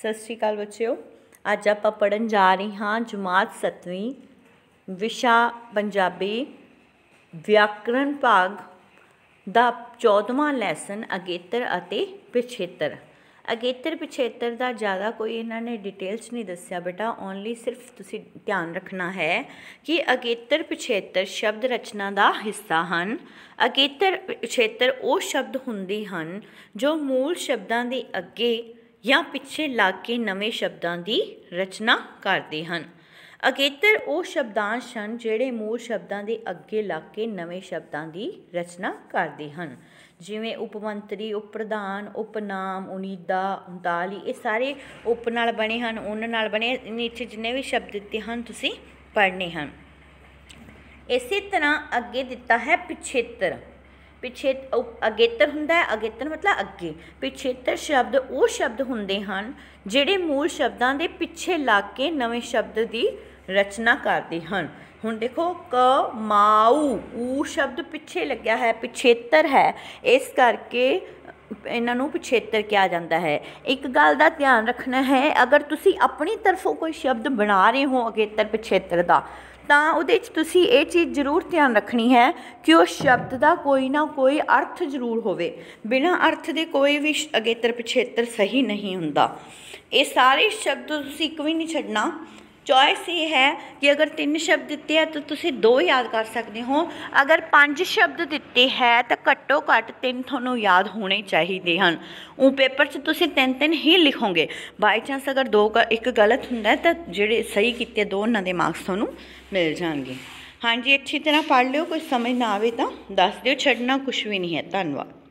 ਸਤਿ ਸ਼੍ਰੀ ਅਕਾਲ ਬੱਚਿਓ ਅੱਜ ਆਪਾਂ ਪੜਨ ਜਾ ਰਹੇ ਹਾਂ ਜਮਾਤ 7ਵੀਂ ਵਿਸ਼ਾ ਪੰਜਾਬੀ ਵਿਆਕਰਨ ਭਾਗ ਦਾ 14ਵਾਂ ਲੈਸਨ ਅਗੇਤਰ ਅਤੇ ਪਿਛੇਤਰ ਅਗੇਤਰ ਪਿਛੇਤਰ ਦਾ ਜ਼ਿਆਦਾ ਕੋਈ ਇਹਨਾਂ ਨੇ ਡਿਟੇਲਸ ਨਹੀਂ ਦੱਸਿਆ ਬੇਟਾ ਓਨਲੀ ਸਿਰਫ ਤੁਸੀਂ ਧਿਆਨ ਰੱਖਣਾ ਹੈ ਕਿ ਅਗੇਤਰ ਪਿਛੇਤਰ ਸ਼ਬਦ ਰਚਨਾ ਦਾ ਹਿੱਸਾ ਹਨ ਅਗੇਤਰ ਪਿਛੇਤਰ ਉਹ ਸ਼ਬਦ ਹੁੰਦੇ ਹਨ ਜੋ ਮੂਲ ਸ਼ਬਦਾਂ ਦੇ ਅੱਗੇ ਜਾਂ ਪਿੱਛੇ ਲੱਗ ਕੇ ਨਵੇਂ ਸ਼ਬਦਾਂ ਦੀ ਰਚਨਾ ਕਰਦੇ ਹਨ ਅਗੇਤਰ ਉਹ ਸ਼ਬਦਾਂਸ਼ ਹਨ ਜਿਹੜੇ ਮੂਲ ਸ਼ਬਦਾਂ ਦੇ ਅੱਗੇ ਲੱਗ ਕੇ ਨਵੇਂ ਸ਼ਬਦਾਂ ਦੀ ਰਚਨਾ ਕਰਦੇ ਹਨ ਜਿਵੇਂ ਉਪਮੰਤਰੀ ਉਪਪ੍ਰਧਾਨ ਉਪਨਾਮ ਉਨੀਦਾ ਉਨਤਾਲੀ ਇਹ ਸਾਰੇ ਉਪ ਨਾਲ ਬਣੇ ਹਨ ਉਹਨਾਂ ਨਾਲ ਬਣੇ ਨੀਚੇ ਜਿੰਨੇ ਵੀ ਸ਼ਬਦ ਦਿੱਤੇ ਹਨ ਤੁਸੀਂ ਪੜ੍ਹਨੇ ਹਨ ਇਸੇ ਤਰ੍ਹਾਂ ਅੱਗੇ ਦਿੱਤਾ ਹੈ ਪਿਛੇਤਰ ਪਿਛੇਤ ਅਗੇਤਰ ਹੁੰਦਾ ਹੈ ਅਗੇਤਰ ਮਤਲਬ ਅੱਗੇ ਪਿਛੇਤਰ ਸ਼ਬਦ ਉਹ ਸ਼ਬਦ ਹੁੰਦੇ ਹਨ ਜਿਹੜੇ ਮੂਲ ਸ਼ਬਦਾਂ ਦੇ ਪਿੱਛੇ ਲਾ ਕੇ ਨਵੇਂ ਸ਼ਬਦ ਦੀ ਰਚਨਾ ਕਰਦੇ ਹਨ ਹੁਣ ਦੇਖੋ ਕ ਮਾਊ ਊ ਸ਼ਬਦ ਪਿੱਛੇ ਲੱਗਿਆ ਹੈ ਪਿਛੇਤਰ ਹੈ ਇਸ ਕਰਕੇ ਇਹਨਾਂ ਨੂੰ ਪਿਛੇਤਰ ਕਿਹਾ ਜਾਂਦਾ ਹੈ ਇੱਕ ਗੱਲ ਦਾ ਧਿਆਨ ਰੱਖਣਾ ਹੈ ਅਗਰ ਤੁਸੀਂ ਆਪਣੀ ਤਰਫੋਂ ਕੋਈ ਸ਼ਬਦ ਬਣਾ ਰਹੇ ਹੋ ਅਗੇਤਰ ਪਿਛੇਤਰ ਦਾ ਤਾਂ ਉਹਦੇ 'ਚ ਤੁਸੀਂ ਇਹ ਚੀਜ਼ ਜ਼ਰੂਰ ਧਿਆਨ ਰੱਖਣੀ ਹੈ ਕਿ ਉਹ ਸ਼ਬਦ ਦਾ ਕੋਈ ਨਾ ਕੋਈ ਅਰਥ ਜ਼ਰੂਰ ਹੋਵੇ ਬਿਨਾਂ ਅਰਥ ਦੇ ਕੋਈ ਵੀ ਅਗੇਤਰ ਪਿਛੇਤਰ ਸਹੀ ਨਹੀਂ ਹੁੰਦਾ ਇਹ ਸਾਰੇ ਸ਼ਬਦ ਤੁਸੀਂ ਇੱਕ ਵੀ ਨਹੀਂ ਛੱਡਣਾ ਚੋਇਸ ਇਹ ਹੈ ਕਿ ਅਗਰ ਤਿੰਨ ਸ਼ਬਦ ਦਿੱਤੇ ਆ ਤਾਂ ਤੁਸੀਂ ਦੋ ਯਾਦ ਕਰ ਸਕਦੇ ਹੋ ਅਗਰ ਪੰਜ ਸ਼ਬਦ ਦਿੱਤੇ ਹੈ ਤਾਂ ਘੱਟੋ ਘੱਟ ਤਿੰਨ ਤੁਹਾਨੂੰ ਯਾਦ ਹੋਣੇ ਚਾਹੀਦੇ ਹਨ ਉਹ ਪੇਪਰ 'ਚ ਤੁਸੀਂ ਤਿੰਨ ਤਿੰਨ ਹੀ ਲਿਖੋਗੇ ਬਾਈ ਚਾਂਸ ਅਗਰ ਦੋ ਇੱਕ ਗਲਤ ਹੁੰਦਾ ਤਾਂ ਜਿਹੜੇ ਸਹੀ ਕੀਤੇ ਦੋ ਉਹਨਾਂ ਦੇ ਮਾਰਕਸ ਤੁਹਾਨੂੰ ਮਿਲ ਜਾਣਗੇ ਹਾਂਜੀ ਅੱਛੀ ਤਰ੍ਹਾਂ ਪੜ੍ਹ ਲਿਓ ਕੋਈ ਸਮਝ ਨਾ ਆਵੇ ਤਾਂ ਦੱਸ ਦਿਓ ਛੱਡਣਾ ਕੁਝ ਵੀ ਨਹੀਂ ਹੈ ਧੰਨਵਾਦ